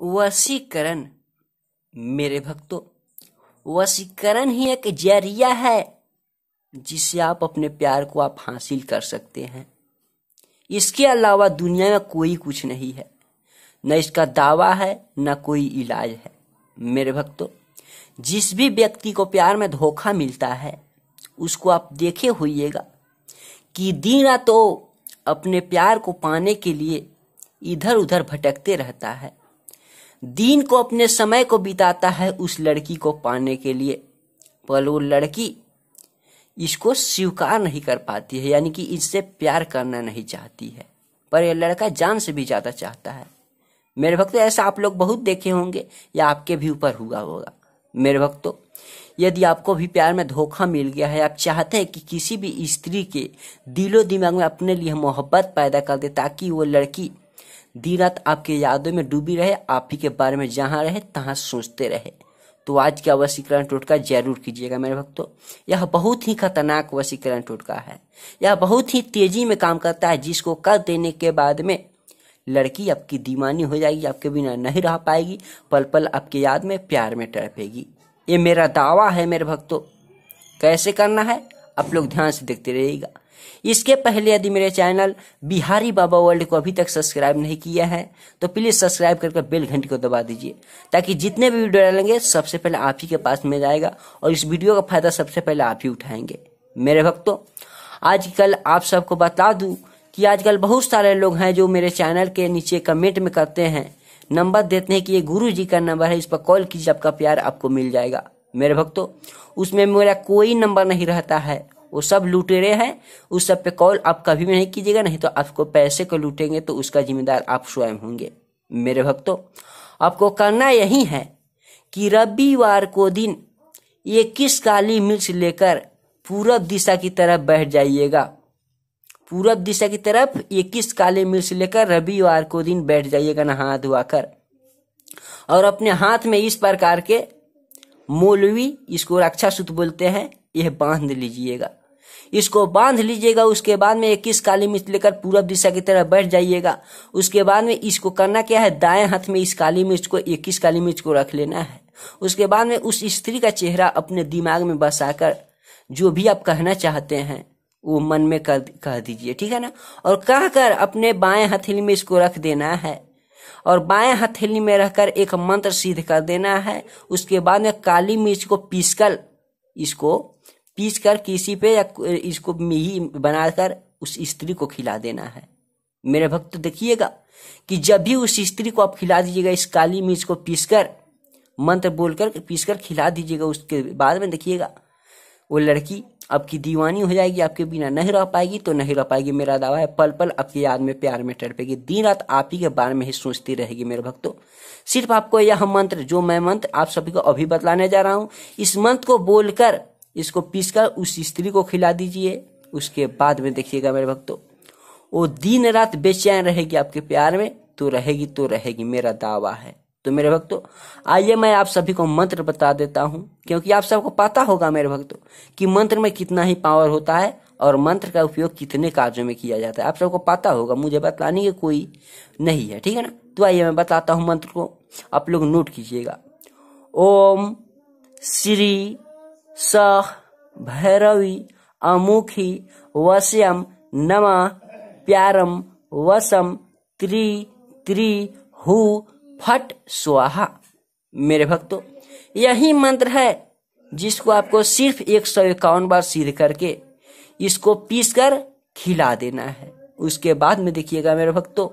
वशीकरण मेरे भक्तों वशीकरण ही एक जरिया है जिससे आप अपने प्यार को आप हासिल कर सकते हैं इसके अलावा दुनिया में कोई कुछ नहीं है न इसका दावा है न कोई इलाज है मेरे भक्तों जिस भी व्यक्ति को प्यार में धोखा मिलता है उसको आप देखे होइएगा कि दीना तो अपने प्यार को पाने के लिए इधर उधर भटकते रहता है दिन को अपने समय को बिताता है उस लड़की को पाने के लिए पर वो लड़की इसको स्वीकार नहीं कर पाती है यानी कि इससे प्यार करना नहीं चाहती है पर यह लड़का जान से भी ज़्यादा चाहता है मेरे भक्तों ऐसा आप लोग बहुत देखे होंगे या आपके भी ऊपर हुआ होगा मेरे भक्तों यदि आपको भी प्यार में धोखा मिल गया है आप चाहते हैं कि किसी भी स्त्री के दिलो दिमाग में अपने लिए मोहब्बत पैदा कर दे ताकि वो लड़की दिन रात आपके यादों में डूबी रहे आप ही के बारे में जहाँ रहे तहाँ सोचते रहे तो आज का वशीकरण टोटका जरूर कीजिएगा मेरे भक्तों यह बहुत ही खतरनाक वशीकरण टोटका है यह बहुत ही तेजी में काम करता है जिसको कर देने के बाद में लड़की आपकी दीवानी हो जाएगी आपके बिना नहीं रह पाएगी पल पल आपके याद में प्यार में टड़पेगी ये मेरा दावा है मेरे भक्तों कैसे करना है आप लोग ध्यान से देखते रहिएगा इसके पहले यदि मेरे चैनल बिहारी बाबा वर्ल्ड को अभी तक सब्सक्राइब नहीं किया है तो प्लीज़ सब्सक्राइब करके बेल घंटी को दबा दीजिए ताकि जितने भी वीडियो डालेंगे सबसे पहले आप ही के पास में जाएगा और इस वीडियो का फायदा सबसे पहले आप ही उठाएंगे मेरे भक्तों आजकल आप सबको बता दू कि आजकल बहुत सारे लोग हैं जो मेरे चैनल के नीचे कमेंट में करते हैं नंबर देते हैं कि ये गुरु जी का नंबर है इस पर कॉल कीजिए आपका प्यार आपको मिल जाएगा मेरे भक्तों उसमें मेरा कोई नंबर नहीं रहता है वो सब लुटेरे हैं उस सब पे कॉल आप कभी भी नहीं कीजिएगा नहीं तो आपको पैसे को लूटेंगे तो उसका जिम्मेदार आप स्वयं होंगे मेरे भक्तों आपको करना यही है कि रविवार को दिन किस काली मिर्च लेकर पूरब दिशा की तरफ बैठ जाइएगा पूरब दिशा की तरफ इक्कीस काली मिर्च लेकर रविवार को दिन बैठ जाइएगा नहा धुआ कर और अपने हाथ में इस प्रकार के मौलवी इसको रक्षा सूत बोलते हैं यह बांध लीजिएगा इसको बांध लीजिएगा उसके बाद में इक्कीस काली मिर्च लेकर पूरब दिशा की तरफ बैठ जाइएगा उसके बाद में इसको करना क्या है दाएं हाथ में इस काली मिर्च को इक्कीस काली मिर्च को रख लेना है उसके बाद में उस स्त्री का चेहरा अपने दिमाग में बसाकर जो भी आप कहना चाहते हैं वो मन में कर कह दीजिए ठीक है ना और कहकर कर अपने बाएं हथेली में इसको रख देना है और बाएं हथेली में रहकर एक मंत्र सिद्ध कर देना है उसके बाद में काली मिर्च को पीसकर इसको पीस कर किसी पे या इसको मिही बनाकर उस स्त्री को खिला देना है मेरे भक्त तो देखिएगा कि जब भी उस स्त्री को आप खिला दीजिएगा इस काली मिर्च को पीस कर मंत्र बोलकर पीस कर खिला दीजिएगा उसके बाद में देखिएगा वो लड़की आपकी दीवानी हो जाएगी आपके बिना नहीं रह पाएगी तो नहीं रह पाएगी मेरा दावा है पल पल आपकी याद में प्यार में तड़पेगी दिन रात आप ही के बारे में ही सोचती रहेगी मेरे भक्तों सिर्फ आपको यह मंत्र जो मैं मंत्र आप सभी को अभी बतलाने जा रहा हूँ इस मंत्र को बोलकर इसको पीस कर उस स्त्री को खिला दीजिए उसके बाद में देखिएगा मेरे भक्तों वो दिन रात बेचैन रहेगी आपके प्यार में तो रहेगी तो रहेगी मेरा दावा है तो मेरे भक्तों आइए मैं आप सभी को मंत्र बता देता हूं क्योंकि आप सबको पता होगा मेरे भक्तों कि मंत्र में कितना ही पावर होता है और मंत्र का उपयोग कितने कार्यों में किया जाता है आप सबको पता होगा मुझे बतलाने की कोई नहीं है ठीक है ना तो आइए मैं बताता हूं मंत्र को आप लोग नोट कीजिएगा ओम श्री सह भैरवी अमुखी वश्यम नम प्यारम वसम त्रि त्रि हु फट स्वाहा मेरे भक्तों यही मंत्र है जिसको आपको सिर्फ एक सौ इक्यावन बार सिद्ध करके इसको पीस कर खिला देना है उसके बाद में देखिएगा मेरे भक्तों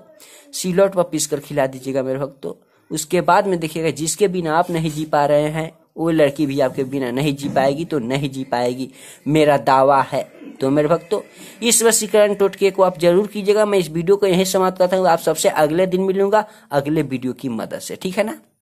सिलोट पर पीस कर खिला दीजिएगा मेरे भक्तों उसके बाद में देखिएगा जिसके बिना आप नहीं जी पा रहे हैं वो लड़की भी आपके बिना नहीं जी पाएगी तो नहीं जी पाएगी मेरा दावा है तो मेरे भक्तों इस वसीकरण टोटके को आप जरूर कीजिएगा मैं इस वीडियो को यहीं समाप्त करता हूँ आप सबसे अगले दिन मिलूंगा अगले वीडियो की मदद से ठीक है ना